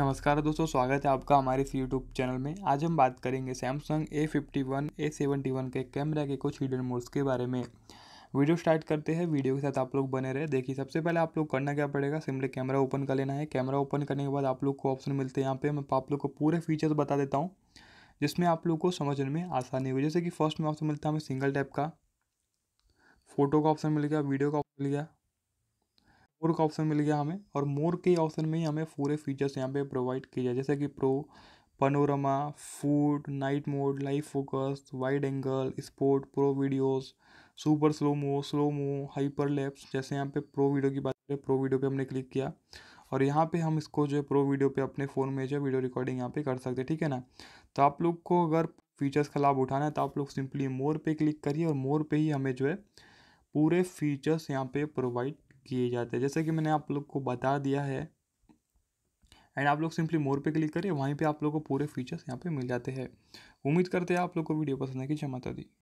नमस्कार दोस्तों स्वागत है आपका हमारे इस यूट्यूब चैनल में आज हम बात करेंगे Samsung A fifty one A seventy one के कैमरा के कुछ हिडन मोड्स के बारे में वीडियो स्टार्ट करते हैं वीडियो के साथ आप लोग बने रहे देखिए सबसे पहले आप लोग करना क्या पड़ेगा सिंपली कैमरा ओपन कर लेना है कैमरा ओपन करने के बाद आप लोग को ऑप्शन मिलते हैं यहाँ पे मैं आप लोग को पूरे फीचर्स बता देता हूँ जिसमें आप लोग को समझने में आसानी हुई जैसे कि फर्स्ट में ऑप्शन मिलता है हमें सिंगल टैप का फोटो का ऑप्शन मिल गया वीडियो का ऑप्शन मिल गया मोर का ऑप्शन मिल गया हमें और मोर के ऑप्शन में ही हमें पूरे फीचर्स यहाँ पे प्रोवाइड किए जाए जैसे कि pro panorama food night mode live focus wide angle sport pro videos super slow mo slow mo hyper lapse जैसे यहाँ पे प्रो वीडियो की बात करें प्रो वीडियो पे हमने क्लिक किया और यहाँ पे हम इसको जो है प्रो वीडियो पे अपने फ़ोन में जो है वीडियो रिकॉर्डिंग यहाँ पे कर सकते हैं ठीक है ना तो आप लोग को अगर फीचर्स का लाभ उठाना है तो आप लोग सिंपली मोर पे क्लिक करिए और मोर पे ही हमें जो है पूरे फीचर्स यहाँ पे प्रोवाइड किए जाते हैं जैसे कि मैंने आप लोग को बता दिया है एंड आप लोग सिंपली मोर पे क्लिक करिए वहीं पे आप लोग को पूरे फीचर्स यहाँ पे मिल जाते हैं उम्मीद करते हैं आप लोग को वीडियो पसंद है कि क्षमता दी